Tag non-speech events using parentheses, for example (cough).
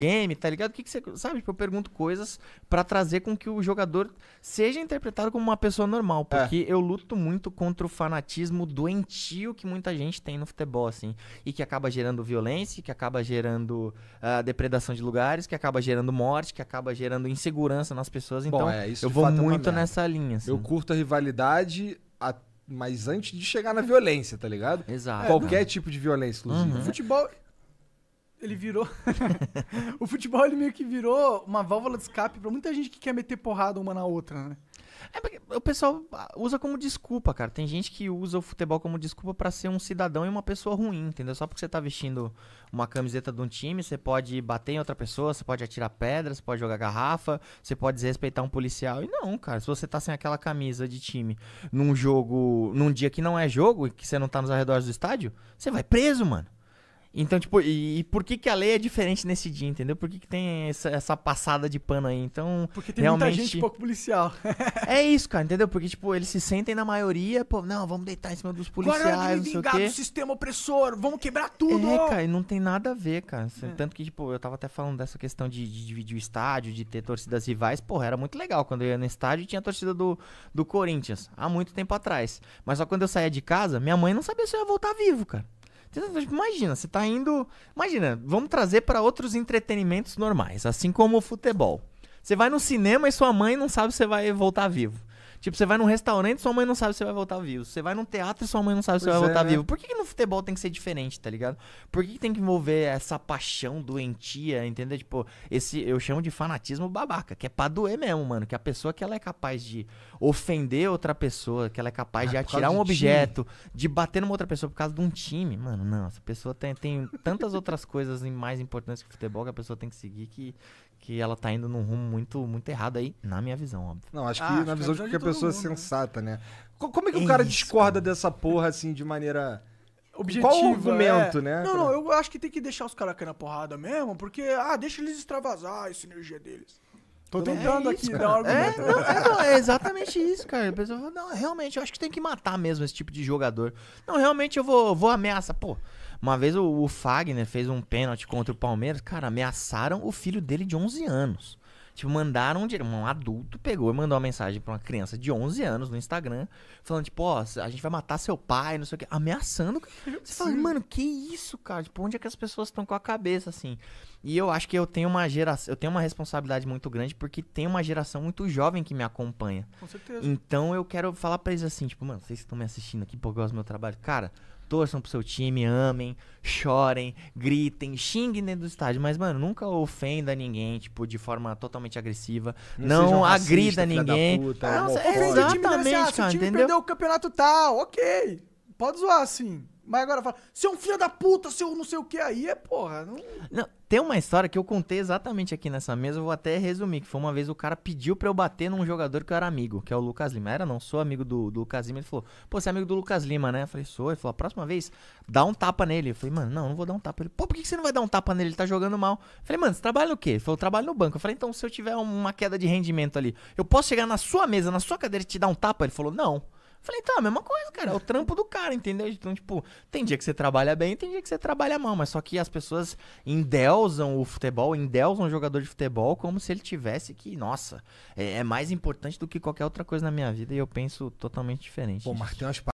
game, tá ligado? O que, que você. Sabe? Tipo, eu pergunto coisas para trazer com que o jogador seja interpretado como uma pessoa normal. É. Porque é. eu luto muito contra o fanatismo doentio que muita gente tem no futebol, assim. E que acaba gerando violência, que acaba gerando uh, depredação de lugares, que acaba gerando morte, que acaba gerando insegurança nas pessoas. Bom, então, é, eu vou é muito é nessa linha. Assim. Eu curto a rivalidade mas antes de chegar na violência, tá ligado? Exato. Qualquer tipo de violência, inclusive. Uhum. Futebol ele virou. (laughs) o futebol ele meio que virou uma válvula de escape para muita gente que quer meter porrada uma na outra, né? É porque o pessoal ah, usa como desculpa, cara. Tem gente que usa o futebol como desculpa para ser um cidadão e uma pessoa ruim, entendeu? Só porque você tá vestindo uma camiseta de um time, você pode bater em outra pessoa, você pode atirar pedras, você pode jogar garrafa, você pode desrespeitar um policial. E não, cara, se você tá sem aquela camisa de time num jogo, num dia que não é jogo e que você não tá nos arredores do estádio, você vai preso, mano. Então, tipo, e, e, por que, que a lei é diferente nesse dia, entendeu? Por que, que tem essa, essa passada de pano aí? Então, Porque tem realmente... muita gente pouco policial. (laughs) é isso, cara, entendeu? Porque, tipo, eles se sentem na maioria, pô, não, vamos deitar em cima dos é policiais, Agora não sei o quê. do sistema opressor, vamos quebrar tudo! É, cara, e não tem nada a ver, cara. É. Tanto que, tipo, eu tava até falando dessa questão de, de dividir o estádio, de ter torcidas rivais, pô, era muito legal. Quando eu ia no estádio, tinha a torcida do, do Corinthians, há muito tempo atrás. Mas só quando eu saía de casa, minha mãe não sabia se eu ia voltar vivo, cara. Imagina, você tá indo. Imagina, vamos trazer para outros entretenimentos normais, assim como o futebol. Você vai no cinema e sua mãe não sabe se você vai voltar vivo. Tipo, você vai num restaurante, sua mãe não sabe se vai voltar vivo. Você vai num teatro, sua mãe não sabe se pois vai voltar é. vivo. Por que, que, no futebol tem que ser diferente, tá ligado? Por que, que, tem que envolver essa paixão doentia, entendeu? Tipo, esse eu chamo de fanatismo babaca, que é pra doer mesmo, mano. Que a pessoa que ela é capaz de ofender outra pessoa, que ela é capaz ah, de atirar um objeto, time. de bater numa outra pessoa por causa de um time, mano, não. Essa pessoa tem, tem tantas outras coisas mais importantes que o futebol que a pessoa tem que seguir que que ela tá indo num rumo muito, muito errado aí, na minha visão, óbvio. Não, acho que ah, na acho visão que é de qualquer pessoa é mundo, né? sensata, né? Como é que é o cara isso, discorda cara. dessa porra, assim, de maneira... Qual o argumento, é... né? Não, não, eu acho que tem que deixar os caras cair na porrada mesmo, porque, ah, deixa eles extravasar essa energia deles. Tô é tentando é aqui dar um argumento. É, não, é, não, é exatamente isso, cara. A pessoa fala, não, realmente, eu acho que tem que matar mesmo esse tipo de jogador. Não, realmente eu vou, vou ameaçar. Pô, uma vez o, o Fagner fez um pênalti contra o Palmeiras, cara, ameaçaram o filho dele de 11 anos. Tipo, mandaram um, um adulto pegou e mandou uma mensagem pra uma criança de 11 anos no Instagram, falando, tipo, ó, oh, a gente vai matar seu pai, não sei o quê, ameaçando. Você fala, mano, que isso, cara? Tipo, onde é que as pessoas estão com a cabeça, assim? E eu acho que eu tenho uma geração, eu tenho uma responsabilidade muito grande, porque tem uma geração muito jovem que me acompanha. Com certeza. Então eu quero falar pra eles assim, tipo, mano, vocês estão me assistindo aqui por eu gosto do meu trabalho. Cara, torçam pro seu time, amem, chorem, gritem, xinguem dentro do estádio, mas, mano, nunca ofenda ninguém, tipo, de forma totalmente agressiva. Não, não racista, agrida ninguém. Puta, entendeu? é exatamente, cara, cara, entendeu? perdeu o campeonato tal, tá, ok. Pode zoar, assim. Mas agora fala, seu filho da puta, seu não sei o que aí, é porra. Não... não... tem uma história que eu contei exatamente aqui nessa mesa, eu vou até resumir, que foi uma vez o cara pediu pra eu bater num jogador que eu era amigo, que é o Lucas Lima. Era não, sou amigo do, do Lucas Lima. Ele falou, pô, você é amigo do Lucas Lima, né? Eu falei, sou. Ele falou, a próxima vez, dá um tapa nele. Eu falei, mano, não, não vou dar um tapa. Ele, pô, por que você não vai dar um tapa nele? Ele tá jogando mal. Eu falei, mano, você trabalha no quê? Ele falou, eu trabalho no banco. Eu falei, então se eu tiver uma queda de rendimento ali, eu posso chegar na sua mesa, na sua cadeira e te dar um tapa? Ele falou, não. Falei, então, é a mesma coisa, cara. É o trampo do cara, entendeu? Então, tipo, tem dia que você trabalha bem, tem dia que você trabalha mal. Mas só que as pessoas endeusam o futebol, endeusam o jogador de futebol como se ele tivesse que, nossa, é, é mais importante do que qualquer outra coisa na minha vida. E eu penso totalmente diferente. Pô, mas